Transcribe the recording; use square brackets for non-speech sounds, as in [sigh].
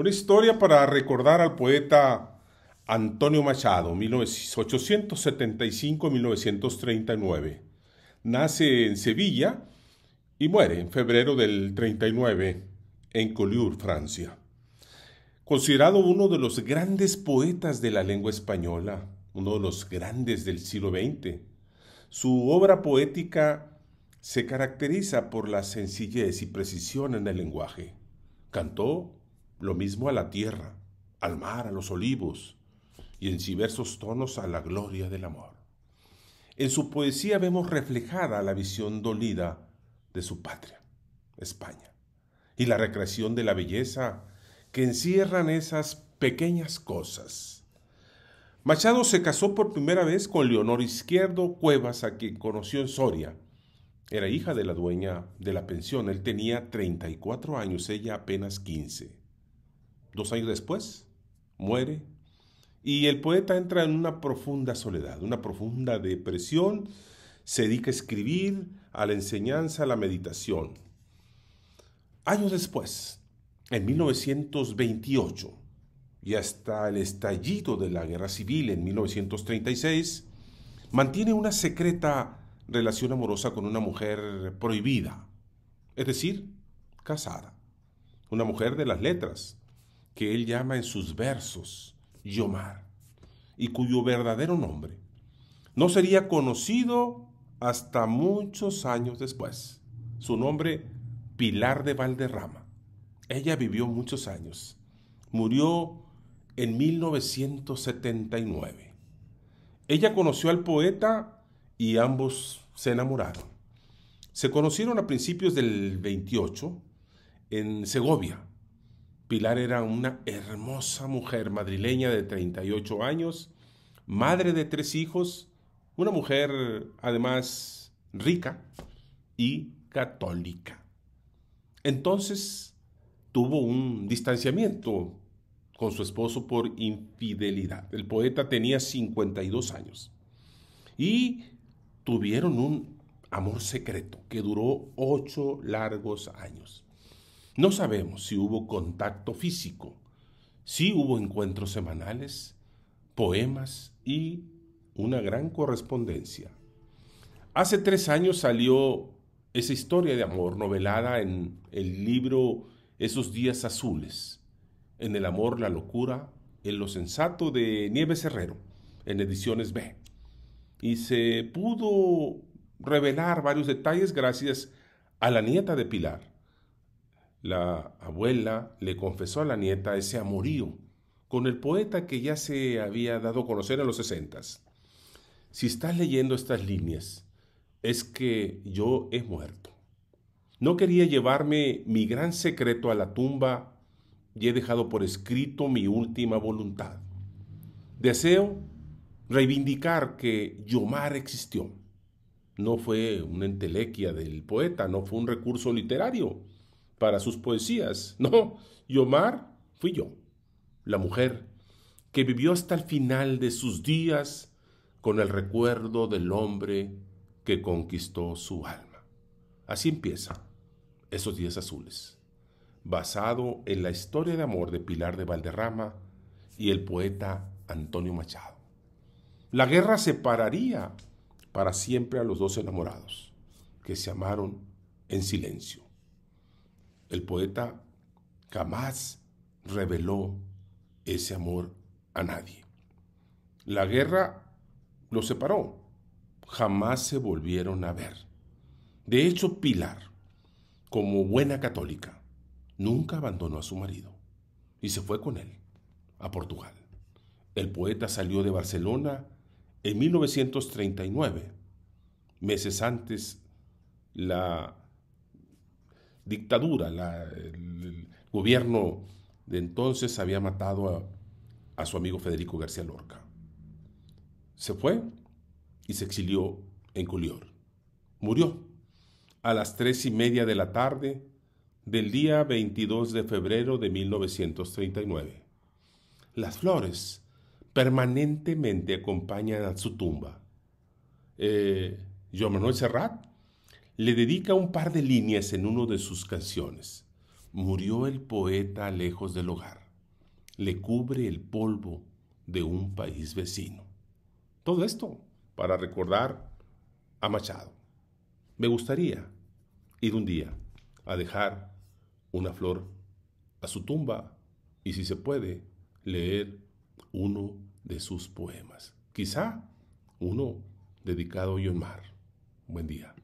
Una historia para recordar al poeta Antonio Machado, 1875-1939. Nace en Sevilla y muere en febrero del 39 en Collioure, Francia. Considerado uno de los grandes poetas de la lengua española, uno de los grandes del siglo XX, su obra poética se caracteriza por la sencillez y precisión en el lenguaje. Cantó lo mismo a la tierra, al mar, a los olivos y en diversos tonos a la gloria del amor. En su poesía vemos reflejada la visión dolida de su patria, España, y la recreación de la belleza que encierran esas pequeñas cosas. Machado se casó por primera vez con Leonor Izquierdo Cuevas, a quien conoció en Soria. Era hija de la dueña de la pensión, él tenía 34 años, ella apenas 15. Dos años después, muere y el poeta entra en una profunda soledad, una profunda depresión, se dedica a escribir, a la enseñanza, a la meditación. Años después, en 1928, y hasta el estallido de la guerra civil en 1936, mantiene una secreta relación amorosa con una mujer prohibida, es decir, casada, una mujer de las letras, que él llama en sus versos Yomar, y cuyo verdadero nombre no sería conocido hasta muchos años después. Su nombre, Pilar de Valderrama. Ella vivió muchos años. Murió en 1979. Ella conoció al poeta y ambos se enamoraron. Se conocieron a principios del 28 en Segovia, Pilar era una hermosa mujer madrileña de 38 años, madre de tres hijos, una mujer además rica y católica. Entonces tuvo un distanciamiento con su esposo por infidelidad. El poeta tenía 52 años y tuvieron un amor secreto que duró ocho largos años. No sabemos si hubo contacto físico, si hubo encuentros semanales, poemas y una gran correspondencia. Hace tres años salió esa historia de amor novelada en el libro Esos días azules, en el amor, la locura, en lo sensato de Nieves Herrero, en ediciones B. Y se pudo revelar varios detalles gracias a la nieta de Pilar, la abuela le confesó a la nieta ese amorío con el poeta que ya se había dado a conocer en los sesentas. Si estás leyendo estas líneas, es que yo he muerto. No quería llevarme mi gran secreto a la tumba y he dejado por escrito mi última voluntad. Deseo reivindicar que Yomar existió. No fue una entelequia del poeta, no fue un recurso literario para sus poesías. [laughs] No, y Omar fui yo, la mujer que vivió hasta el final de sus días con el recuerdo del hombre que conquistó su alma. Así empieza Esos Días Azules, basado en la historia de amor de Pilar de Valderrama y el poeta Antonio Machado. La guerra separaría para siempre a los dos enamorados, que se amaron en silencio. El poeta jamás reveló ese amor a nadie. La guerra los separó. Jamás se volvieron a ver. De hecho, Pilar, como buena católica, nunca abandonó a su marido y se fue con él a Portugal. El poeta salió de Barcelona en 1939. Meses antes, la dictadura. el, gobierno de entonces había matado a, su amigo Federico García Lorca. Se fue y se exilió en Culior. Murió a las tres y media de la tarde del día 22 de febrero de 1939. Las flores permanentemente acompañan a su tumba. Eh, Manuel Serrat le dedica un par de líneas en uno de sus canciones. Murió el poeta lejos del hogar. Le cubre el polvo de un país vecino. Todo esto para recordar a Machado. Me gustaría ir un día a dejar una flor a su tumba y si se puede leer uno de sus poemas. Quizá uno dedicado a Mar. Buen día.